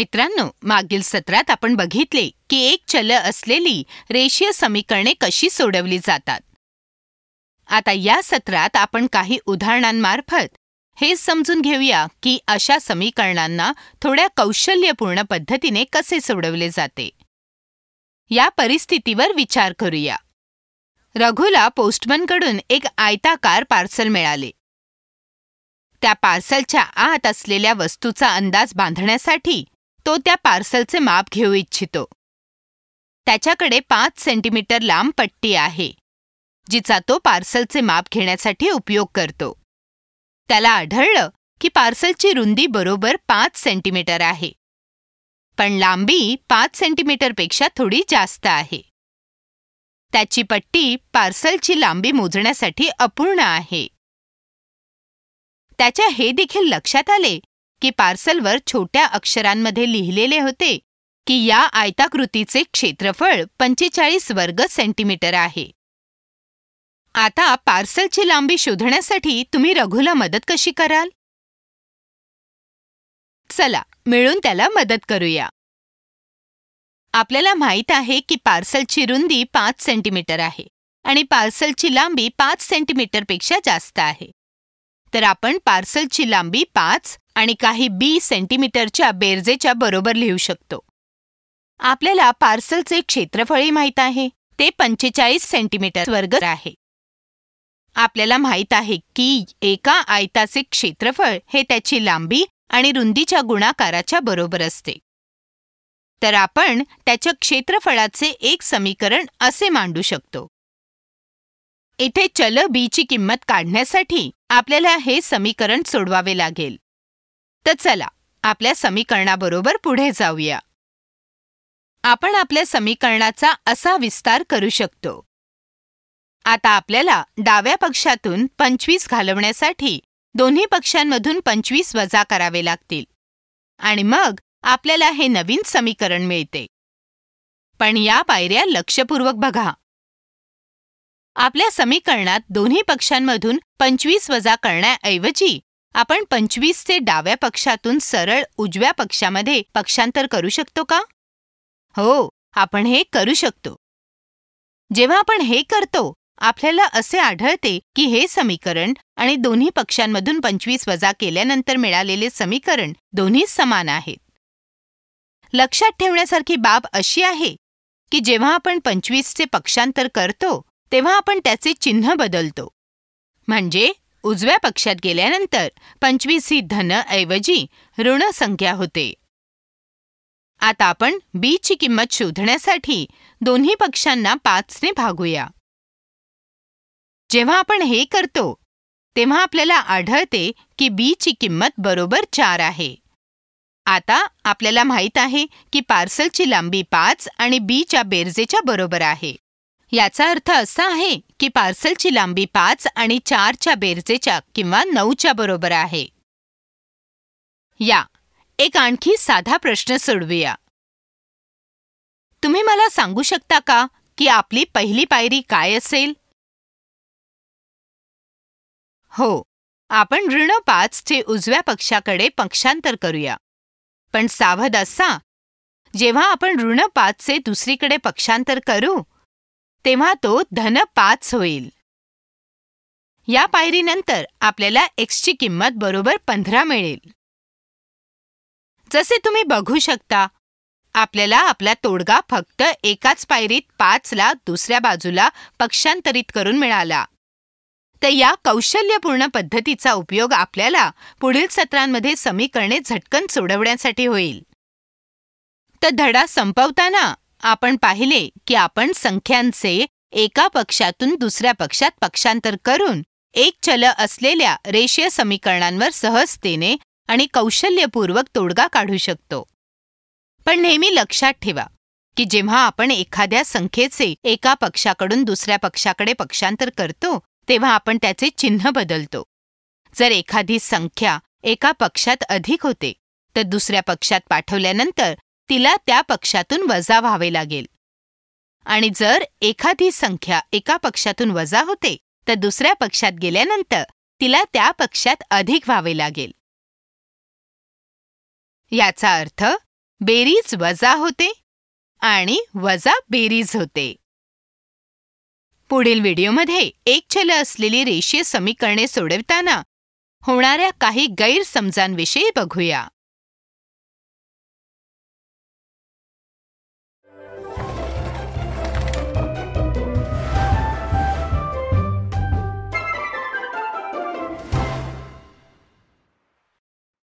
मित्रांनो मागील सत्रात आपण बघितले की एक चल असलेली रेषीय समीकरणे कशी सोडवली जातात आता या सत्रात आपण काही उदाहरणांमार्फत हे समजून घेऊया की अशा समीकरणांना थोड्या कौशल्यपूर्ण पद्धतीने कसे सोडवले जाते या परिस्थितीवर विचार करूया रघुला पोस्टमनकडून एक आयताकार पार्सल मिळाले त्या पार्सलच्या आत असलेल्या वस्तूचा अंदाज बांधण्यासाठी तो त्या पार्सलचे माप घेऊ इच्छितो त्याच्याकडे पाच सेंटीमीटर लांब पट्टी आहे जिचा तो पार्सलचे माप घेण्यासाठी उपयोग करतो त्याला आढळलं की पार्सलची रुंदी बरोबर पाच सेंटीमीटर आहे पण लांबी पाच सेंटीमीटरपेक्षा थोडी जास्त आहे त्याची पट्टी पार्सलची लांबी मोजण्यासाठी अपूर्ण आहे त्याच्या हे देखील लक्षात आले की पार्सलवर छोट्या अक्षरांमध्ये लिहिलेले होते की या आयताकृतीचे क्षेत्रफळ पंचेचाळीस वर्ग सेंटीमीटर आहे आता पार्सलची लांबी शोधण्यासाठी तुम्ही रघुला मदत कशी कराल चला मिळून त्याला मदत करूया आपल्याला माहित आहे की पार्सलची रुंदी पाच सेंटीमीटर आहे आणि पार्सलची लांबी पाच सेंटीमीटरपेक्षा जास्त आहे तर आपण पार्सलची लांबी पाच आणि काही बी सेंटीमीटरच्या बेरजेच्या बरोबर लिहू शकतो आपल्याला पार्सलचे क्षेत्रफळही माहीत आहे ते पंचेचाळीस सेंटीमीटर वर्ग आहे आपल्याला माहीत आहे की एका आयताचे क्षेत्रफळ हे त्याची लांबी आणि रुंदीच्या गुणाकाराच्या बरोबर असते तर आपण त्याच्या क्षेत्रफळाचे एक समीकरण असे मांडू शकतो इथे चल बीची किंमत काढण्यासाठी आपल्याला हे समीकरण सोडवावे लागेल तर चला आपल्या समीकरणाबरोबर पुढे जाऊया आपण आपल्या समीकरणाचा असा विस्तार करू शकतो आता आपल्याला डाव्या पक्षातून पंचवीस घालवण्यासाठी दोन्ही पक्षांमधून पंचवीस वजा करावे लागतील आणि मग आपल्याला हे नवीन समीकरण मिळते पण या पायऱ्या लक्षपूर्वक बघा आपल्या समीकरणात दोन्ही पक्षांमधून पंचवीस वजा करण्याऐवजी आपण पंचवीस चे डाव्या पक्षातून सरळ उजव्या पक्षामध्ये पक्षांतर करू शकतो का हो आपण हे करू शकतो जेव्हा आपण हे करतो आपल्याला असे आढळते की हे समीकरण आणि दोन्ही पक्षांमधून पंचवीस वजा केल्यानंतर मिळालेले समीकरण दोन्ही समान आहेत लक्षात ठेवण्यासारखी बाब अशी आहे की जेव्हा आपण पंचवीसचे पक्षांतर करतो तेव्हा आपण त्याचे चिन्ह बदलतो म्हणजे उजव्या पक्षात गेल्यानंतर पंचवीस ही धन ऐवजी ऋण संख्या होते आता आपण बी ची किंमत शोधण्यासाठी दोन्ही पक्षांना पाचने भागूया जेव्हा आपण हे करतो तेव्हा आपल्याला आढळते की बी ची किंमत बरोबर चार आहे आता आपल्याला माहित आहे की पार्सलची लांबी पाच आणि बीच्या बेरजेच्या बरोबर आहे याचा अर्थ असा आहे की पार्सलची लांबी पाच आणि चारच्या बेरजेच्या किंवा नऊच्या बरोबर आहे या एक आणखी साधा प्रश्न सोडवूया तुम्ही मला सांगू शकता का की आपली पहिली पायरी काय असेल हो आपण ऋण चे उजव्या पक्षाकडे पक्षांतर करूया पण सावध असा जेव्हा आपण ऋण चे दुसरीकडे पक्षांतर करू तेव्हा तो धन पाच होईल या पायरीनंतर आपल्याला एक्सची किंमत बरोबर पंधरा मिळेल जसे तुम्ही बघू शकता आपल्याला आपला तोडगा फक्त एकाच पायरीत पाचला दुसऱ्या बाजूला पक्षांतरित करून मिळाला तर या कौशल्यपूर्ण पद्धतीचा उपयोग आपल्याला पुढील सत्रांमध्ये समीकरणे झटकन सोडवण्यासाठी होईल तर धडा संपवताना आपण पाहिले की आपण संख्यांचे एका पक्षातून दुसऱ्या पक्षात पक्षांतर करून एक चल असलेल्या रेषीय समीकरणांवर सहजतेने आणि कौशल्यपूर्वक तोडगा काढू शकतो पण नेहमी लक्षात ठेवा की जेव्हा आपण एखाद्या संख्येचे एका पक्षाकडून दुसऱ्या पक्षाकडे पक्षांतर करतो तेव्हा आपण त्याचे चिन्ह बदलतो जर एखादी संख्या एका पक्षात अधिक होते तर दुसऱ्या पक्षात पाठवल्यानंतर तिला त्या पक्षातून वजा व्हावे लागेल आणि जर एखादी संख्या एका पक्षातून वजा होते तर दुसऱ्या पक्षात गेल्यानंतर तिला त्या पक्षात अधिक व्हावे लागेल याचा अर्थ बेरीज वजा होते आणि वजा बेरीज होते पुढील व्हिडिओमध्ये एक चल असलेली रेषीय समीकरणे सोडवताना होणाऱ्या काही गैरसमजांविषयी बघूया